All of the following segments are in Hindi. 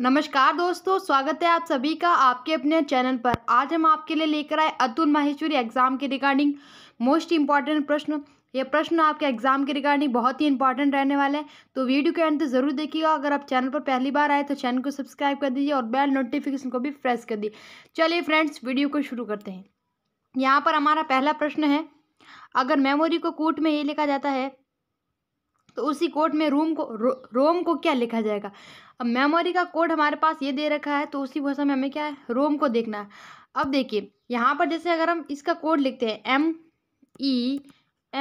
नमस्कार दोस्तों स्वागत है आप सभी का आपके अपने चैनल पर आज हम आपके लिए लेकर आए अतुल माहेश्वरी एग्जाम के रिगार्डिंग मोस्ट इंपॉर्टेंट प्रश्न ये प्रश्न आपके एग्जाम के रिगार्डिंग बहुत ही इंपॉर्टेंट रहने वाला है तो वीडियो के अंत जरूर देखिएगा अगर आप चैनल पर पहली बार आए तो चैनल को सब्सक्राइब कर दीजिए और बेल नोटिफिकेशन को भी प्रेस कर दीजिए चलिए फ्रेंड्स वीडियो को शुरू करते हैं यहाँ पर हमारा पहला प्रश्न है अगर मेमोरी को कोर्ट में ये लिखा जाता है तो उसी कोर्ट में रूम को रो, रोम को क्या लिखा जाएगा अब मेमोरी का कोड हमारे पास ये दे रखा है तो उसी भाषा में हमें क्या है रोम को देखना है अब देखिए यहाँ पर जैसे अगर हम इसका कोड लिखते हैं M E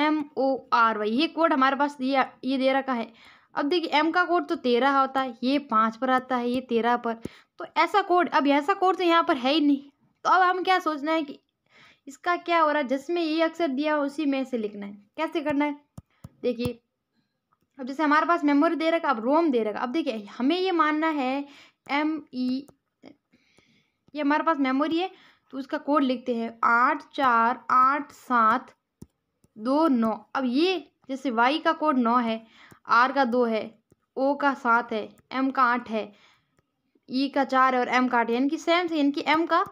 M O R Y ये कोड हमारे पास ये ये दे रखा है अब देखिए एम का कोड तो तेरह होता है ये पाँच पर आता है ये तेरह पर तो ऐसा कोड अब ऐसा कोड तो यहाँ पर है ही नहीं तो अब हम क्या सोचना है कि इसका क्या हो रहा है जिसमें ये अक्षर दिया उसी में से लिखना है कैसे करना है देखिए अब जैसे हमारे पास मेमोरी दे रखा अब रोम दे रखा अब देखिए हमें ये मानना है एम ई e, ये हमारे पास मेमोरी है तो उसका कोड लिखते हैं आठ चार आठ सात दो नौ अब ये जैसे वाई का कोड नौ है आर का दो है ओ का सात है एम का आठ है ई e का चार है और एम का आठ है यानी कि सेम से यानी कि एम का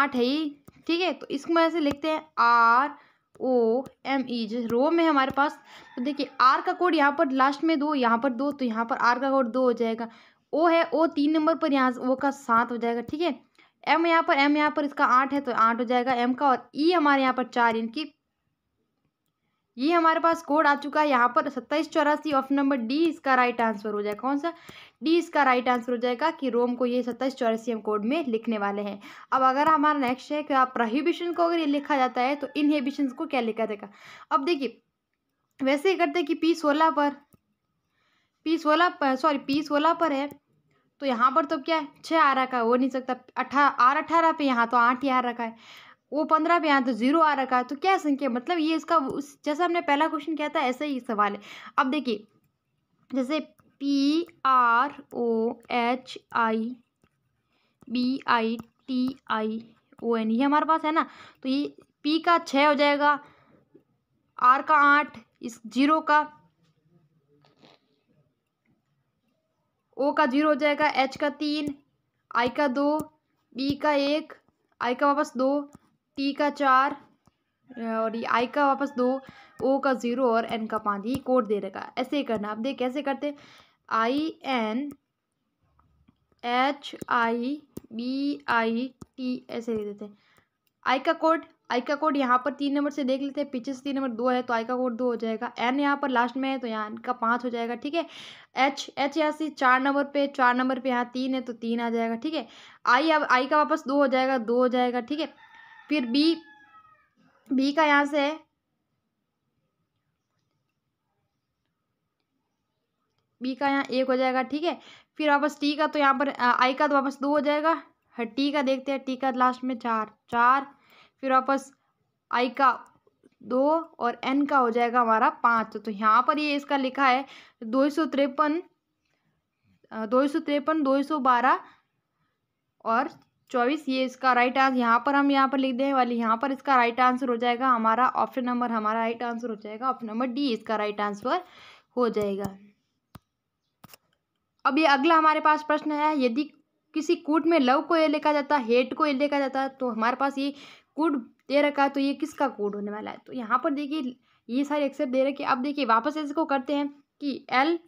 आठ है ये ठीक है तो इसको ऐसे लिखते हैं आर ओ एम ई जैसे रो में हमारे पास तो देखिए आर का कोड यहाँ पर लास्ट में दो यहाँ पर दो तो यहाँ पर आर का कोड दो हो जाएगा ओ है ओ तीन नंबर पर यहाँ ओ का सात हो जाएगा ठीक है एम यहाँ पर एम यहाँ पर इसका आठ है तो आठ हो जाएगा एम का और ई हमारे यहाँ पर चार इनकी ये हमारे पास कोड आ चुका है यहाँ पर सत्ताईस चौरासी ऑफ नंबर डी इसका राइट आंसर हो जाएगा कौन सा डी इसका राइट आंसर हो जाएगा कि रोम को ये सत्ताईस चौरासी हम कोड में लिखने वाले हैं अब अगर हमारा नेक्स्ट है कि प्रोहिबिशन को अगर ये लिखा जाता है तो इनहेबिशन को क्या लिखा जाएगा अब देखिए वैसे ही करते कि पी सोलह पर पी सोलह पर सॉरी पी सोलह पर है तो यहाँ पर तो क्या है छः आ रखा है हो नहीं सकता अठारह आर अठारह पे यहाँ तो आठ ही आ रखा है वो पंद्रह पे आया तो जीरो आ रखा है तो क्या संख्या मतलब ये इसका उस जैसा हमने पहला क्वेश्चन किया था ऐसा ही सवाल है अब देखिए जैसे P R O H I B I T I O N ये हमारे पास है ना तो ये पी का छः हो जाएगा आर का आठ इस जीरो का ओ का जीरो हो जाएगा एच का तीन आई का दो बी का एक आई का वापस दो टी का चार और ये आई का वापस दो ओ का ज़ीरो और एन का पाँच ये कोड दे रखा ऐसे ही करना आप देख कैसे करते I N H I B I T ऐसे दे देते आई का कोड आई का कोड यहाँ पर तीन नंबर से देख लेते हैं पीछे से तीन नंबर दो है तो आई का कोड दो हो जाएगा एन यहाँ पर लास्ट में है तो यहाँ एन का पाँच हो जाएगा ठीक है एच एच यहाँ से चार नंबर पे चार नंबर पे यहाँ तीन है तो तीन आ जाएगा ठीक है आई अब आई का वापस दो हो जाएगा दो हो जाएगा ठीक है फिर बी बी का यहाँ से बी का यहाँ एक हो जाएगा ठीक है फिर वापस टी का तो यहाँ पर आई का तो वापस दो हो जाएगा टी का देखते हैं टी का लास्ट में चार चार फिर वापस आई का दो और एन का हो जाएगा हमारा पाँच तो यहाँ पर ये इसका लिखा है दो सौ तिरपन दो सौ तिरपन दो सौ बारह और चौबीस ये इसका राइट आंसर यहाँ पर हम यहाँ पर लिख दें वाली यहाँ पर इसका राइट आंसर हो जाएगा हमारा ऑप्शन नंबर हमारा राइट आंसर हो जाएगा ऑप्शन नंबर डी इसका राइट आंसर हो जाएगा अब ये अगला हमारे पास प्रश्न है यदि किसी कूट में लव को ये लिखा जाता हेट को ये लिखा जाता तो हमारे पास ये कूट दे रखा है तो ये किसका कूट होने वाला है तो यहाँ पर देखिए ये सारे एक्सेप्ट दे रखे अब देखिए वापस इसको करते हैं कि एल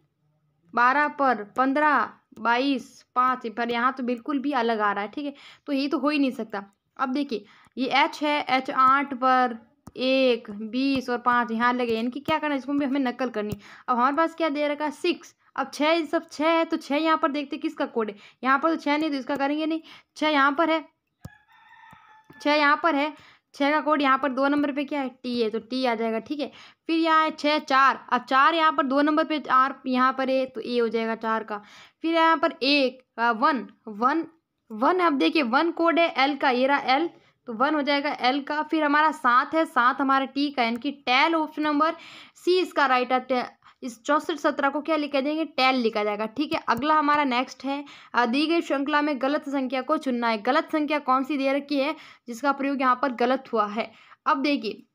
बारह पर पंद्रह बाईस पाँच पर यहाँ तो बिल्कुल भी अलग आ रहा है ठीक है तो ये तो हो ही नहीं सकता अब देखिए ये एच है एच आठ पर एक बीस और पाँच यहाँ लगे इनकी क्या करना है इसको भी हमें नकल करनी अब हमारे पास क्या दे रखा है सिक्स अब छः सब छः है तो छः यहाँ पर देखते किसका कोड है यहाँ पर तो छः नहीं तो इसका करेंगे नहीं छः यहाँ पर है छः यहाँ पर है छः का कोड यहाँ पर दो नंबर पे क्या है टी है तो टी आ जाएगा ठीक है फिर यहाँ है छः चार अब चार यहाँ पर दो नंबर पे चार यहाँ पर है तो ए हो जाएगा चार का फिर यहाँ पर एक वन वन वन अब देखिए वन कोड है एल का ये रहा एल तो वन हो जाएगा एल का फिर हमारा सात है सात हमारा टी का यानी कि टेल ऑप्शन नंबर सी इसका राइट इस चौसठ सत्रह को क्या लिखा जाएंगे टेल लिखा जाएगा ठीक है अगला हमारा नेक्स्ट है दी गई श्रृंखला में गलत संख्या को चुनना है गलत संख्या कौन सी दे रखी है जिसका प्रयोग यहाँ पर गलत हुआ है अब देखिए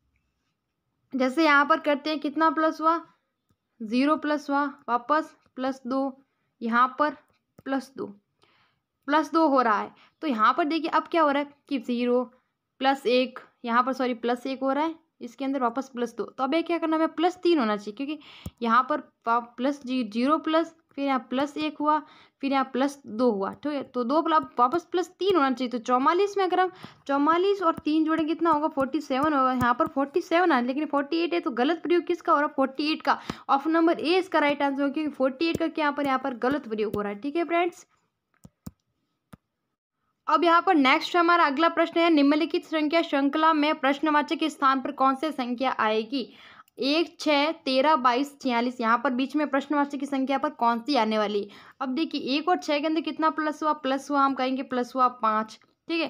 जैसे यहाँ पर करते हैं कितना प्लस हुआ ज़ीरो प्लस हुआ वापस प्लस दो यहाँ पर प्लस दो प्लस दो हो रहा है तो यहाँ पर देखिए अब क्या हो रहा है कि ज़ीरो प्लस एक यहाँ पर सॉरी प्लस एक हो रहा है इसके अंदर वापस प्लस दो तो अब ये क्या करना है प्लस तीन होना चाहिए क्योंकि यहाँ पर प्लस जी जीरो प्लस फिर यहाँ प्लस एक हुआ फिर यहाँ प्लस दो हुआ ठीक है तो दो प्लस वापस प्लस तीन होना चाहिए तो चौवालीस में अगर हम चौवालीस और तीन जोड़ेंगे कितना होगा फोर्टी सेवन होगा यहाँ पर फोर्टी सेवन है लेकिन फोर्टी एट है तो गलत प्रयोग किसका हो रहा है फोर्टी एट का ऑप्शन नंबर ए इसका राइट आंसर होगा क्योंकि फोर्टी एट का क्या पर यहाँ पर गलत प्रयोग हो रहा है ठीक है फ्रेंड्स अब यहाँ पर नेक्स्ट हमारा अगला प्रश्न है निम्नलिखित संख्या श्रृंखला में प्रश्नवाचक के स्थान पर कौन से संख्या आएगी एक छः तेरह बाईस छियालीस यहाँ पर बीच में प्रश्नवाचक की संख्या पर कौन सी आने वाली अब देखिए एक और छः के अंदर कितना प्लस हुआ प्लस हुआ हम कहेंगे प्लस हुआ पाँच ठीक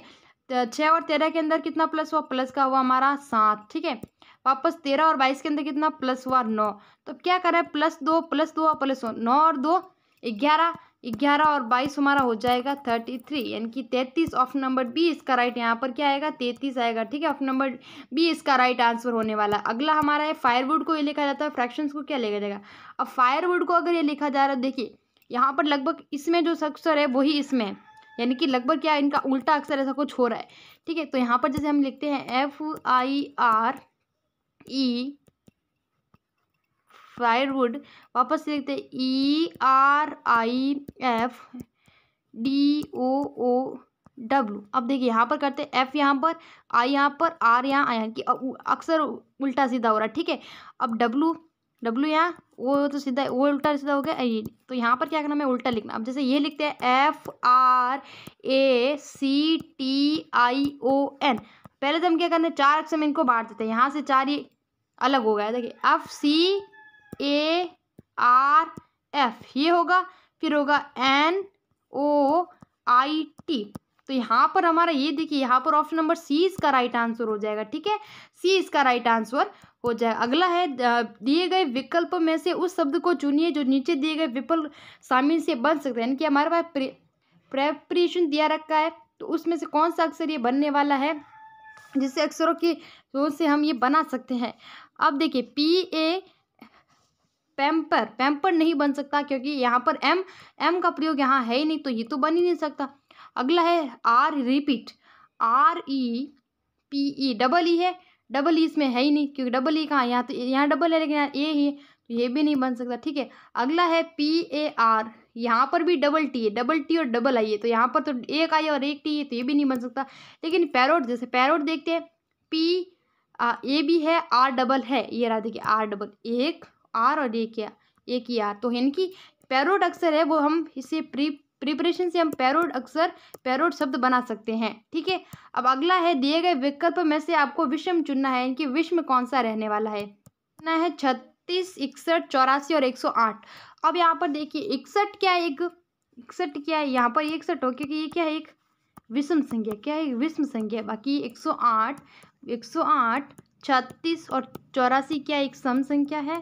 है छः और तेरह के अंदर कितना प्लस हुआ प्लस का हुआ हमारा सात ठीक है वापस तेरह और बाईस के अंदर कितना प्लस हुआ नौ तो क्या करें प्लस दो प्लस दो और प्लस नौ और दो ग्यारह ग्यारह और बाईस हमारा हो जाएगा थर्टी थ्री यानी कि तैंतीस ऑप्शन नंबर बी इसका राइट यहाँ पर क्या आएगा तैतीस आएगा ठीक है ऑप्शन नंबर बी इसका राइट आंसर होने वाला है अगला हमारा है फायरवुड को ये लिखा जाता है फ्रैक्शंस को क्या लिखा जाएगा अब फायरवुड को अगर ये लिखा जा रहा है देखिए यहाँ पर लगभग इसमें जो अक्सर है वही इसमें है यानी कि लगभग क्या इनका उल्टा अक्सर ऐसा कुछ हो रहा है ठीक है तो यहाँ पर जैसे हम लिखते हैं F I R E wood वापस से लिखते हैं E R I F D O O W अब देखिए यहाँ पर करते हैं एफ यहाँ पर आई यहाँ पर आर यहाँ आई यहाँ अक्सर उल्टा सीधा हो रहा है ठीक है अब डब्लू डब्लू यहाँ वो तो सीधा वो उल्टा सीधा हो गया ये तो यहाँ पर क्या करना है उल्टा लिखना अब जैसे ये लिखते हैं F R A C T I O N पहले तो हम क्या करना है चार अक्षर में इनको बांट देते हैं यहाँ से चार ये अलग हो गया देखिए F C A R F ये होगा फिर होगा एन ओ आई टी तो यहाँ पर हमारा ये देखिए यहाँ पर ऑप्शन नंबर सी इसका राइट आंसर हो जाएगा ठीक है सी इसका राइट आंसर हो जाएगा अगला है दिए गए विकल्प में से उस शब्द को चुनिए जो नीचे दिए गए विकल्प शामिल से बन सकते हैं यानी कि हमारे पास प्रेपरेशन दिया रखा है तो उसमें से कौन सा अक्षर ये बनने वाला है जिससे अक्षरों की सोच से हम ये बना सकते हैं अब देखिए पी ए पैम्पर पैम्पर नहीं बन सकता क्योंकि यहाँ पर एम एम का प्रयोग यहाँ है ही नहीं तो ये तो बन ही नहीं सकता अगला है R repeat R E P E double E है डबल ई e इसमें है ही नहीं क्योंकि डबल ई e कहाँ यहाँ तो यहाँ डबल है लेकिन यहाँ ए ही तो ये भी नहीं बन सकता ठीक है अगला है पी ए आर यहाँ पर भी डबल टी है डबल टी और डबल आई है तो यहाँ पर तो एक आई और एक टी है तो ये भी नहीं बन सकता लेकिन पैरोट जैसे पैरोट देखते हैं पी आ, ए भी है आर डबल है ये रहा देखिए आर डबल एक आर और एक या एक ही आर तो यानी कि पैरोड अक्सर है वो हम इसे प्री प्रिपरेशन से हम पैरोड अक्सर पैरोड शब्द बना सकते हैं ठीक है अब अगला है दिए गए विकल्प में से आपको विषम चुनना है इनकी विषम कौन सा रहने वाला है चुनना है छत्तीस इकसठ चौरासी और एक अब यहाँ पर देखिए इकसठ क्या एक इकसठ क्या है यहाँ पर इकसठ हो क्योंकि ये क्या है एक विषम संख्या क्या है विषम संख्या बाकी एक सौ आठ एक सौ आठ छत्तीस और चौरासी क्या एक सम संख्या है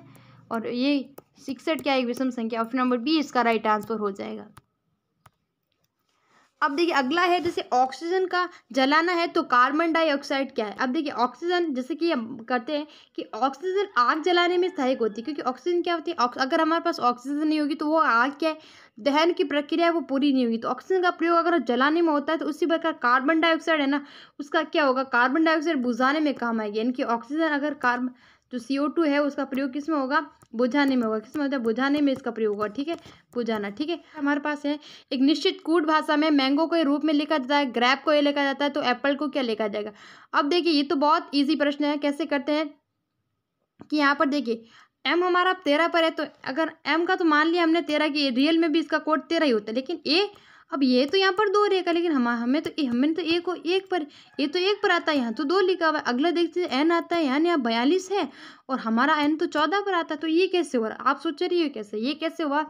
और ये सिक्सठ क्या एक विषम संख्या ऑप्शन नंबर बी इसका राइट आंसर हो जाएगा अब देखिए अगला है जैसे ऑक्सीजन का जलाना है तो कार्बन डाइऑक्साइड क्या है अब देखिए ऑक्सीजन जैसे कि हम कहते हैं कि ऑक्सीजन आग जलाने में सहायक होती है क्योंकि ऑक्सीजन क्या होती है अगर हमारे पास ऑक्सीजन नहीं होगी तो वो आग क्या है दहन की प्रक्रिया है वो पूरी नहीं होगी तो ऑक्सीजन का प्रयोग अगर जलाने में होता है तो उसी प्रकार कार्बन डाइऑक्साइड है ना उसका क्या होगा कार्बन डाइऑक्साइड बुझाने में काम आएगी यानी कि ऑक्सीजन अगर कार्बन जो सी ओ टू है उसका प्रयोग किस में होगा बुझाने में होगा किस में होता है बुझाने में इसका प्रयोग होगा ठीक है बुझाना ठीक है हमारे पास है एक निश्चित कूट भाषा में मैंगो को रूप में लिखा जाता है ग्रैप को ये लिखा जाता है तो एप्पल को क्या लिखा जाएगा अब देखिए ये तो बहुत ईजी प्रश्न है कैसे करते हैं कि यहाँ पर देखिए एम हमारा तेरह पर है तो अगर एम का तो मान लिया हमने तेरह की रियल में भी इसका कोड तेरह ही होता है लेकिन ए अब ये तो यहाँ पर दो रहेगा लेकिन हम हमें तो हमें तो एक एक पर ये तो एक पर आता है यहाँ तो दो लिखा हुआ है अगला देखते एन आता है यहाँ यहाँ बयालीस है और हमारा एन तो चौदह पर आता है तो ये कैसे हुआ आप सोच रही हो कैसे ये कैसे हुआ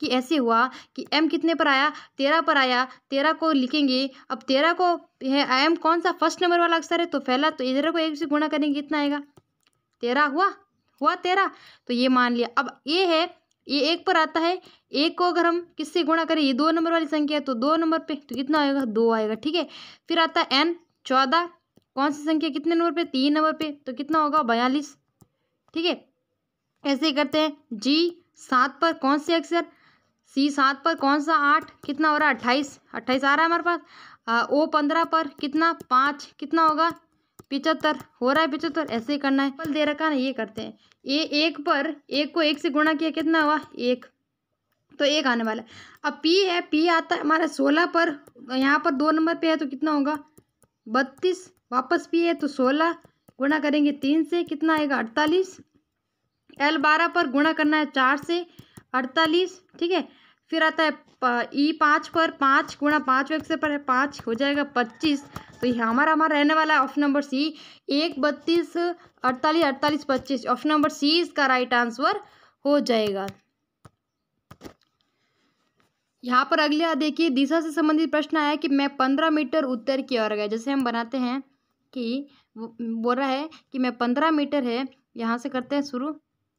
कि ऐसे हुआ कि एम कितने पर आया तेरह पर आया तेरह को लिखेंगे अब तेरह को है एम कौन सा फर्स्ट नंबर वाला अक्सर है तो फैला तो इधर को एक से गुणा करेंगे कितना आएगा तेरह हुआ हुआ तेरह तो ये मान लिया अब ये है ये एक पर आता है एक को अगर हम किससे गुणा करें ये दो नंबर वाली संख्या है तो दो नंबर पे तो कितना आएगा दो आएगा ठीक है फिर आता है एन चौदह कौन सी संख्या कितने नंबर पे तीन नंबर पे तो कितना होगा बयालीस ठीक है ऐसे ही करते हैं जी सात पर कौन से अक्षर सी सात पर कौन सा आठ कितना हो रहा है अट्ठाईस अट्ठाईस आ रहा है हमारे पास ओ पंद्रह पर कितना पाँच कितना होगा पिचहत्तर हो रहा है पिचहत्तर ऐसे ही करना है फल दे रखा ना ये करते हैं ए एक पर एक को एक से गुणा किया कितना हुआ एक तो एक आने वाला है अब पी है पी आता है हमारा सोलह पर यहाँ पर दो नंबर पे है तो कितना होगा बत्तीस वापस पी है तो सोलह गुणा करेंगे तीन से कितना आएगा अड़तालीस एल बारह पर गुणा करना है चार से अड़तालीस ठीक है फिर आता है ई पाँच पर पाँच गुणा पाँच वेब से पर है पाँच हो जाएगा पच्चीस तो ये हमारा हमारा रहने वाला है ऑप्शन नंबर सी एक बत्तीस अड़तालीस अड़तालीस पच्चीस ऑप्शन नंबर सी इसका राइट आंसर हो जाएगा यहाँ पर अगले देखिए दिशा से संबंधित प्रश्न आया कि मैं पंद्रह मीटर उत्तर की ओर गया जैसे हम बनाते हैं कि बोल रहा है कि मैं पंद्रह मीटर है यहाँ से करते हैं शुरू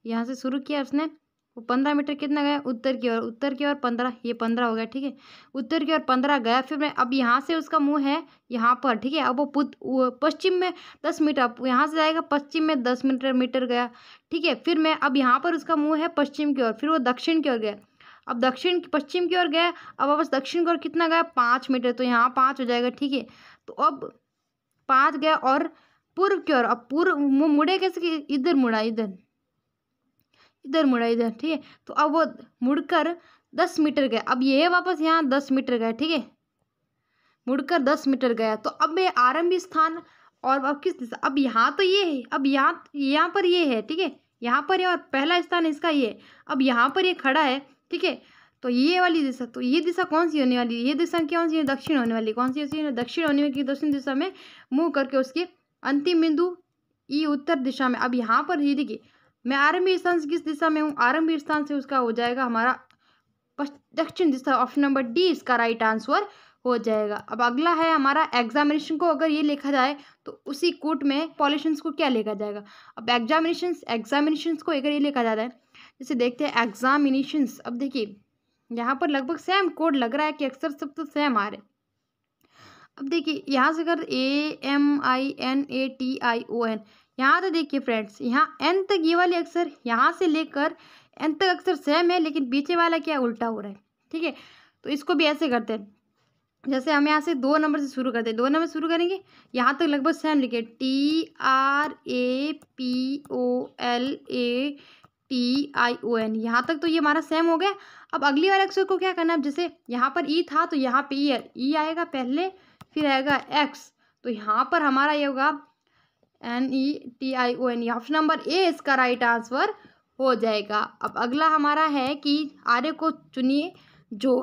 यहाँ से शुरू किया उसने वो पंद्रह मीटर कितना गया उत्तर की ओर उत्तर की ओर पंद्रह ये पंद्रह हो गया ठीक है उत्तर की ओर पंद्रह गया फिर मैं अब यहाँ से उसका मुंह है यहाँ पर ठीक है अब वो पश्चिम में दस मीटर अब यहाँ से जाएगा पश्चिम में दस मीटर मीटर गया ठीक है फिर मैं अब यहाँ पर उसका मुँह है पश्चिम की ओर फिर वो दक्षिण की ओर गया अब दक्षिण पश्चिम की ओर गया अब वापस दक्षिण की ओर कितना गया पाँच मीटर तो यहाँ पाँच हो जाएगा ठीक है तो अब पाँच गया और पूर्व की ओर अब पूर्व मुड़े कैसे इधर मुड़ा इधर इधर मुड़ा इधर ठीक है तो अब वो मुड़कर दस मीटर गया अब ये वापस यहाँ दस मीटर गया ठीक है मुड़कर दस मीटर गया तो अब ये आरंभी स्थान और अब किस दिशा अब यहाँ तो ये है अब यहाँ यहाँ पर ये है ठीक है यहाँ पर है और पहला स्थान इसका ये अब यहाँ पर ये खड़ा है ठीक है तो ये वाली दिशा तो ये दिशा कौन सी होने वाली ये दिशा कौन सी दक्षिण होने वाली कौन सी होती है दक्षिण होने वाली दक्षिण दिशा में मुँह करके उसके अंतिम बिंदु ई उत्तर दिशा में अब यहाँ पर ये देखिए मैं आरंभी स्थान से किस दिशा में हूँ आरंभी स्थान से उसका हो जाएगा हमारा दक्षिण दिशा ऑप्शन नंबर डी इसका राइट आंसर हो जाएगा अब अगला है हमारा एग्जामिनेशन को अगर ये लिखा जाए तो उसी कोट में पॉलिशंस को क्या लिखा जाएगा अब एग्जामिनेशन एग्जामिनेशन को अगर ये लिखा जाता है जैसे देखते हैं एग्जामिनेशंस अब देखिए यहाँ पर लगभग सेम कोड लग रहा है कि अक्सर सब तो सेम आ रहे हैं अब देखिए यहाँ से अगर A M I N A T I O N यहाँ तो देखिए फ्रेंड्स यहाँ एन तक ये वाले अक्षर यहाँ से लेकर एन तक अक्षर सेम है लेकिन पीछे वाला क्या उल्टा हो रहा है ठीक है तो इसको भी ऐसे करते हैं जैसे हम यहाँ से दो नंबर से शुरू करते हैं दो नंबर शुरू करेंगे यहाँ तक लगभग सेम लिखे T R A P O L A T I O N यहाँ तक तो ये हमारा सेम हो गया अब अगली वाले अक्षर को क्या करना है जैसे यहाँ पर ई e था तो यहाँ पे ई e, ई e आएगा पहले फिर आएगा एक्स तो यहाँ पर हमारा ये होगा N E T I O N E option number A इसका राइट आंसर हो जाएगा अब अगला हमारा है कि आर्य को चुनिए जो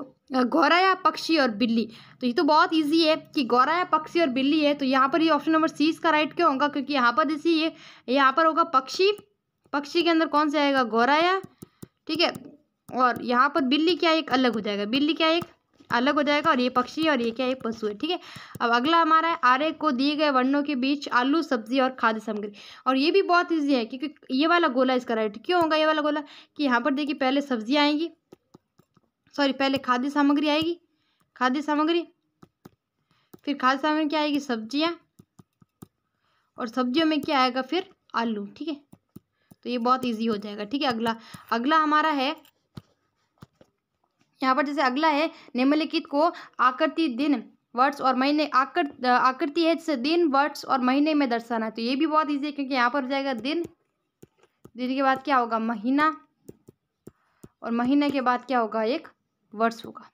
गौराया पक्षी और बिल्ली तो ये तो बहुत इजी है कि गौराया पक्षी और बिल्ली है तो यहाँ पर ये ऑप्शन नंबर सी इसका राइट क्यों होगा क्योंकि यहाँ पर इसी ये यहाँ पर होगा पक्षी पक्षी के अंदर कौन सा आएगा गौराया ठीक है और यहाँ पर बिल्ली क्या एक अलग हो जाएगा बिल्ली क्या एक अलग हो जाएगा और ये पक्षी और ये क्या है पशु है ठीक है अब अगला हमारा है आर्य को दिए गए वर्णों के बीच आलू सब्जी और खाद्य सामग्री और ये भी बहुत ईजी है क्योंकि ये वाला गोला इसका राइट क्यों होगा ये वाला गोला कि यहाँ पर देखिए पहले सब्जी आएंगी सॉरी पहले खाद्य सामग्री आएगी खाद्य सामग्री फिर खाद्य सामग्री क्या आएगी सब्जियाँ और सब्जियों में क्या आएगा फिर आलू ठीक है तो ये बहुत ईजी हो जाएगा ठीक है अगला अगला हमारा है यहाँ पर जैसे अगला है निम्नलिखित को आकृति दिन वर्ड्स और महीने आकृति है जैसे दिन वर्ड्स और महीने में दर्शाना है तो ये भी बहुत ईजी है क्योंकि यहाँ पर हो जाएगा दिन दिन के बाद क्या होगा महीना और महीने के बाद क्या होगा एक वर्ष होगा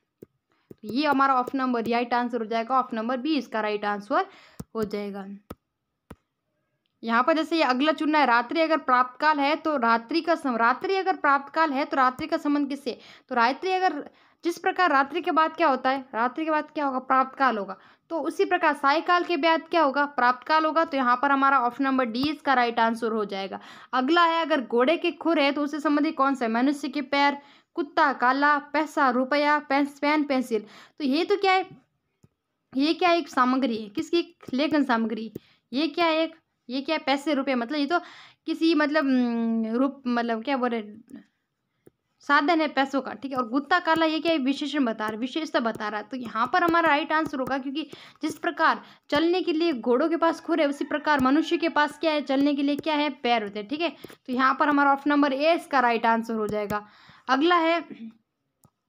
तो ये हमारा ऑफ नंबर राइट आंसर हो जाएगा ऑफ नंबर बी इसका राइट आंसर हो जाएगा यहाँ पर जैसे ये अगला चुनना है रात्रि अगर प्राप्त काल है तो रात्रि का सम रात्रि अगर प्राप्त काल है तो रात्रि का संबंध किससे तो रात्रि अगर जिस प्रकार रात्रि के बाद क्या होता है रात्रि के बाद क्या होगा प्राप्त काल होगा तो उसी प्रकार सायकाल के बाद क्या होगा प्राप्त काल होगा तो यहाँ पर हमारा ऑप्शन नंबर डी इसका राइट आंसर हो जाएगा अगला है अगर घोड़े के खुर है तो उससे संबंधित कौन सा है मनुष्य के पैर कुत्ता काला पैसा रुपया पेंस पेन पेंसिल तो ये तो क्या है ये क्या एक सामग्री है किसकी लेखन सामग्री ये क्या है एक ये क्या पैसे रुपये मतलब ये तो किसी मतलब रूप मतलब क्या बोले साधन है पैसों का ठीक है और गुत्ता काला ये क्या है विशेषण बता रहा है विशेषता बता रहा है तो यहाँ पर हमारा राइट आंसर होगा क्योंकि जिस प्रकार चलने के लिए घोड़ों के पास खुर है उसी प्रकार मनुष्य के पास क्या है चलने के लिए क्या है पैर होते हैं ठीक है तो यहाँ पर हमारा ऑप्शन नंबर ए इसका राइट आंसर हो जाएगा अगला है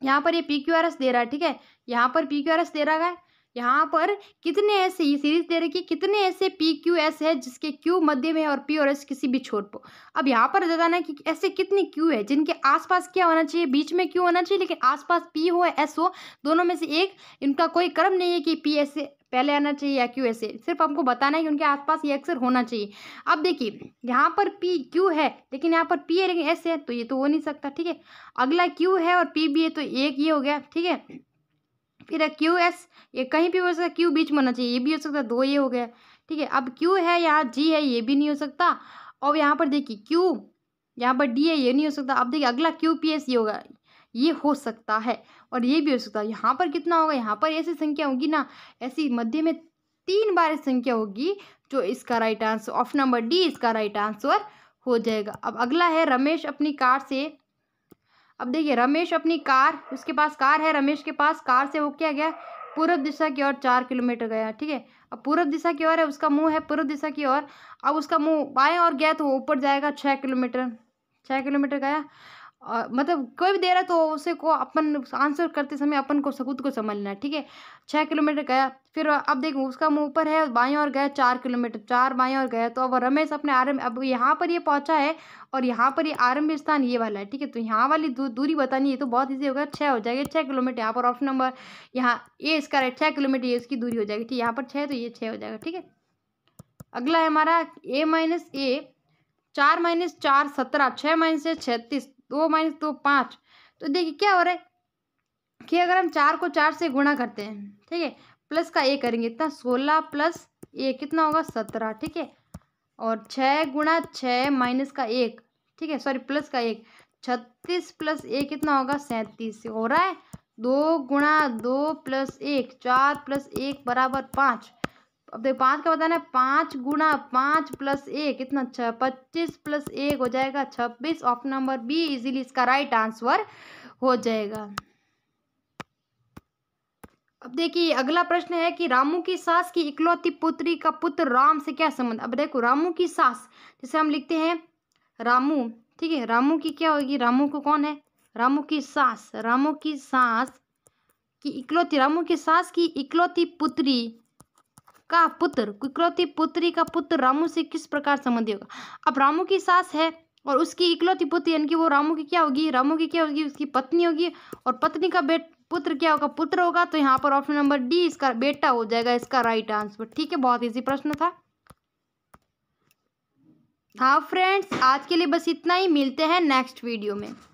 यहाँ पर ये पी क्यू आर एस दे रहा है ठीक है यहाँ पर पी क्यू आर एस दे रहा है यहाँ पर कितने ऐसे ये सीरीज दे रखी कितने ऐसे पी क्यू एस है जिसके क्यू मध्य में और पी और एस किसी भी छोर पर अब यहाँ पर बताना है कि ऐसे कितने क्यू है जिनके आसपास क्या होना चाहिए बीच में क्यू होना चाहिए लेकिन आसपास पी हो या एस हो दोनों में से एक इनका कोई क्रम नहीं है कि पी एस पहले आना चाहिए या क्यू ऐसे सिर्फ हमको बताना है कि उनके आसपास ये अक्सर होना चाहिए अब देखिए यहाँ पर पी क्यू है लेकिन यहाँ पर पी है लेकिन एस है तो ये तो हो नहीं सकता ठीक है अगला क्यू है और पी भी है तो एक ये हो गया ठीक है फिर है क्यू एस ये कहीं भी हो सकता है क्यू बीच में होना चाहिए ये भी हो सकता है दो ये हो गया ठीक है अब क्यू है यहाँ जी है ये भी नहीं हो सकता और यहाँ पर देखिए क्यू यहाँ पर डी है ये नहीं हो सकता अब देखिए अगला क्यू पी एस ये होगा ये हो सकता है और ये भी हो सकता है यहाँ पर कितना होगा यहाँ पर ऐसी संख्या होगी ना ऐसी मध्य में तीन बार संख्या होगी जो इसका right answer option number D इसका राइट आंसर हो जाएगा अब अगला है रमेश अपनी कार से अब देखिए रमेश अपनी कार उसके पास कार है रमेश के पास कार से वो क्या गया पूर्व दिशा की ओर चार किलोमीटर गया ठीक है अब पूर्व दिशा की ओर है उसका मुंह है पूर्व दिशा की ओर अब उसका मुंह बाएं और गया तो वो ऊपर जाएगा छः किलोमीटर छः किलोमीटर गया और मतलब कोई भी दे रहा है तो उसे को अपन आंसर करते समय अपन को खुद को समझ लेना है ठीक है छः किलोमीटर गया फिर अब देखो उसका मुंह ऊपर है बाएं और गया चार किलोमीटर चार बाएं और गया तो अब रमेश अपने आरम अब यहाँ पर ये यह पहुँचा है और यहाँ पर ये यह आरम्भ स्थान ये वाला है ठीक है तो यहाँ वाली दू, दूरी बतानी है तो बहुत ईजी होगा छः हो जाएगा छः किलोमीटर यहाँ पर ऑप्शन नंबर यहाँ ये इसका राइट छः किलोमीटर ये इसकी दूरी हो जाएगी ठीक है यहाँ पर छः तो ये छः हो जाएगा ठीक है अगला है हमारा ए माइनस ए चार माइनस चार सत्रह छः माइनस छः छत्तीस दो माइनस दो पाँच तो देखिए क्या हो रहा है कि अगर हम चार को चार से गुणा करते हैं ठीक है प्लस का ए करेंगे इतना सोलह प्लस ए कितना होगा सत्रह ठीक है और छः गुणा छः माइनस का एक ठीक है सॉरी प्लस का एक छत्तीस प्लस ए कितना होगा सैंतीस हो रहा है दो गुणा दो प्लस एक चार प्लस एक बराबर पाँच अब देखो पाँच का बताना है पाँच गुणा पाँच प्लस एक कितना छः अच्छा पच्चीस प्लस एक हो जाएगा छब्बीस ऑप्शन नंबर बी इजीली इसका राइट आंसर हो जाएगा अब देखिए अगला प्रश्न है कि रामू की सास की इकलौती पुत्री का पुत्र राम से क्या संबंध अब देखो रामू की सास जैसे हम लिखते हैं रामू ठीक है रामू की क्या होगी रामू को कौन है रामू की सास रामू की सास की इकलौती रामू की सास की इकलौती पुत्री का पुत्र इकलौती पुत्री का पुत्र रामू से किस प्रकार संबंधी होगा अब रामू की सास है और उसकी इकलौती पुत्री यानी कि वो रामू की क्या होगी रामू की क्या होगी उसकी पत्नी होगी और पत्नी का बेट पुत्र क्या होगा पुत्र होगा तो यहाँ पर ऑप्शन नंबर डी इसका बेटा हो जाएगा इसका राइट आंसर ठीक है बहुत ईजी प्रश्न था हाँ फ्रेंड्स आज के लिए बस इतना ही मिलते हैं नेक्स्ट वीडियो में